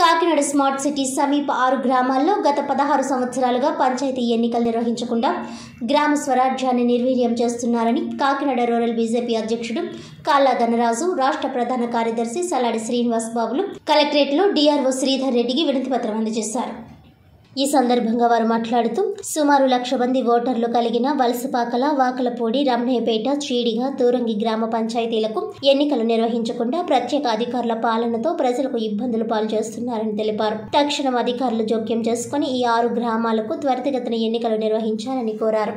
Kakinada smart city సమీప ఆరు గ్రామాల్లో గత పదహారు సంవత్సరాలుగా పంచాయతీ ఎన్నికలు నిర్వహించకుండా గ్రామ స్వరాజ్యాన్ని నిర్వీర్యం చేస్తున్నారని కాకినాడ రూరల్ బీజేపీ అధ్యక్షుడు కాల్లా ధనరాజు రాష్ట్ర ప్రధాన కార్యదర్శి సలాడి శ్రీనివాస్ బాబులు కలెక్టరేట్లో డిఆర్ఓ శ్రీధర్ రెడ్డికి వినతిపత్రం అందజేశారు ఈ సందర్భంగా వారు మాట్లాడుతూ సుమారు లక్ష మంది ఓటర్లు కలిగిన వలసపాకల వాకలపూడి రమణయ్యపేట చీడిగా తూరంగి గ్రామ పంచాయతీలకు ఎన్నికలు నిర్వహించకుండా ప్రత్యేక అధికారుల పాలనతో ప్రజలకు ఇబ్బందులు పాలు చేస్తున్నారని తెలిపారు తక్షణం అధికారులు జోక్యం చేసుకుని ఈ ఆరు గ్రామాలకు త్వరితగతిన ఎన్నికలు నిర్వహించాలని కోరారు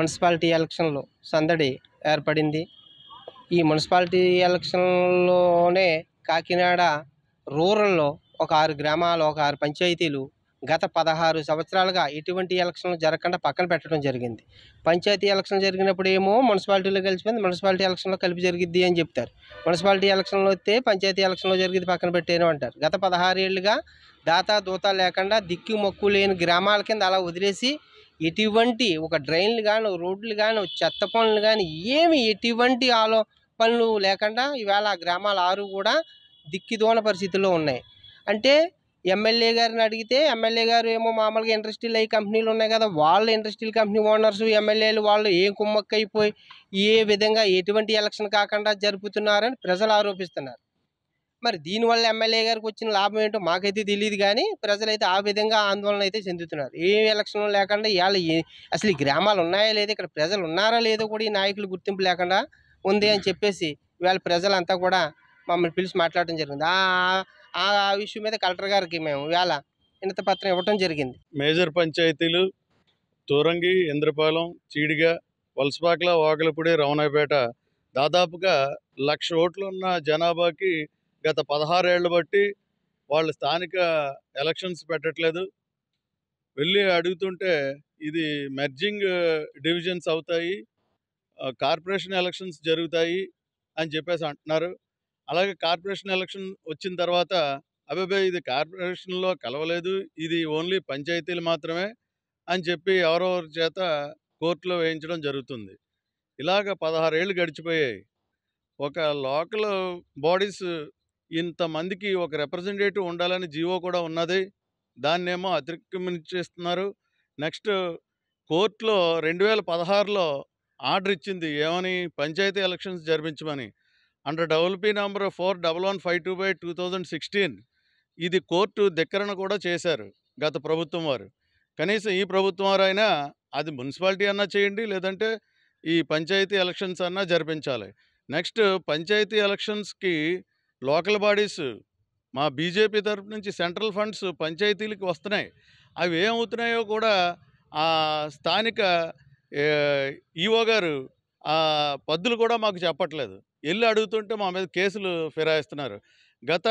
మున్సిపాలిటీ ఎలక్షన్లో సందడి ఏర్పడింది ఈ మున్సిపాలిటీ ఎలక్షన్లోనే కాకినాడ రూరల్లో ఒక ఆరు గ్రామాలు ఒక ఆరు పంచాయతీలు గత పదహారు సంవత్సరాలుగా ఎటువంటి ఎలక్షన్లు జరగకుండా పక్కన పెట్టడం జరిగింది పంచాయతీ ఎలక్షన్ జరిగినప్పుడు ఏమో మున్సిపాలిటీలో కలిసిపోయింది మున్సిపాలిటీ ఎలక్షన్లో కలిపి జరిగిద్ది అని చెప్తారు మున్సిపాలిటీ ఎలక్షన్లో వస్తే పంచాయతీ ఎలక్షన్లో జరిగింది పక్కన పెట్టేను అంటారు గత పదహారు ఏళ్ళుగా దాతా దూత లేకుండా దిక్కు మొక్కు లేని గ్రామాల కింద అలా వదిలేసి ఎటువంటి ఒక డ్రైన్లు కాను రోడ్లు కాను చెత్త పనులు కానీ ఏమి ఎటువంటి ఆలో పనులు లేకుండా ఈవేళ ఆ గ్రామాల ఆరు కూడా దిక్కిదోన పరిస్థితుల్లో ఉన్నాయి అంటే ఎమ్మెల్యే గారిని అడిగితే ఎమ్మెల్యే గారు ఏమో మామూలుగా ఇండస్ట్రియల్ అయ్యి కంపెనీలు ఉన్నాయి కదా వాళ్ళ ఇండస్ట్రియల్ కంపెనీ ఓనర్స్ ఎమ్మెల్యేలు వాళ్ళు ఏం కుమ్మక్క ఏ విధంగా ఎటువంటి ఎలక్షన్ కాకుండా జరుపుతున్నారని ప్రజలు ఆరోపిస్తున్నారు మరి దీనివల్ల ఎమ్మెల్యే గారికి వచ్చిన లాభం ఏంటో మాకైతే తెలియదు కానీ ప్రజలైతే ఆ విధంగా ఆందోళన అయితే చెందుతున్నారు ఏ ఎలక్షన్ లేకుండా ఇవాళ అసలు ఈ గ్రామాలు ఉన్నాయా లేదా ఇక్కడ ప్రజలు ఉన్నారా లేదో కూడా ఈ నాయకులు గుర్తింపు లేకుండా ఉంది అని చెప్పేసి ఇవాళ ప్రజలంతా కూడా మమ్మల్ని పిలిచి మాట్లాడటం జరిగింది ఆ విషయం మీద కలెక్టర్ గారికి మేము వేళ ఇంత పత్రం ఇవ్వటం జరిగింది మేజర్ పంచాయతీలు తూరంగి ఇంద్రపాలెం చీడిగ వలసపాకల వాకలపూడి రవణాపేట దాదాపుగా లక్ష ఓట్లు ఉన్న జనాభాకి గత పదహారేళ్ళు బట్టి వాళ్ళు స్థానిక ఎలక్షన్స్ పెట్టట్లేదు వెళ్ళి అడుగుతుంటే ఇది మెర్జింగ్ డివిజన్స్ అవుతాయి కార్పొరేషన్ ఎలక్షన్స్ జరుగుతాయి అని చెప్పేసి అంటున్నారు అలాగే కార్పొరేషన్ ఎలక్షన్ వచ్చిన తర్వాత అబ్బాయి ఇది కార్పొరేషన్లో కలవలేదు ఇది ఓన్లీ పంచాయతీలు మాత్రమే అని చెప్పి ఎవరెవరి చేత కోర్టులో వేయించడం జరుగుతుంది ఇలాగ పదహారేళ్ళు గడిచిపోయాయి ఒక లోకల్ బాడీస్ ఇంతమందికి ఒక రిప్రజెంటేటివ్ ఉండాలని జీవో కూడా ఉన్నది దాన్నేమో అతిక్రమించేస్తున్నారు నెక్స్ట్ కోర్టులో రెండు వేల పదహారులో ఆర్డర్ ఇచ్చింది ఏమని పంచాయతీ ఎలక్షన్స్ జరిపించమని under WP number four double one five two by two thousand sixteen ఇది కోర్టు ధిక్కరణ కూడా చేశారు గత ప్రభుత్వం వారు కనీసం ఈ ప్రభుత్వం వారు అయినా అది మున్సిపాలిటీ అన్నా చేయండి లేదంటే ఈ పంచాయతీ ఎలక్షన్స్ అన్నా జరిపించాలి నెక్స్ట్ పంచాయతీ ఎలక్షన్స్కి లోకల్ బాడీస్ మా బీజేపీ తరపు నుంచి సెంట్రల్ ఫండ్స్ పంచాయతీలకు వస్తున్నాయి అవి ఏమవుతున్నాయో కూడా ఆ స్థానిక ఈఓ గారు పద్దులు కూడా మాకు చెప్పట్లేదు ఇల్లు అడుగుతుంటే మా మీద కేసులు ఫిరాయిస్తున్నారు గత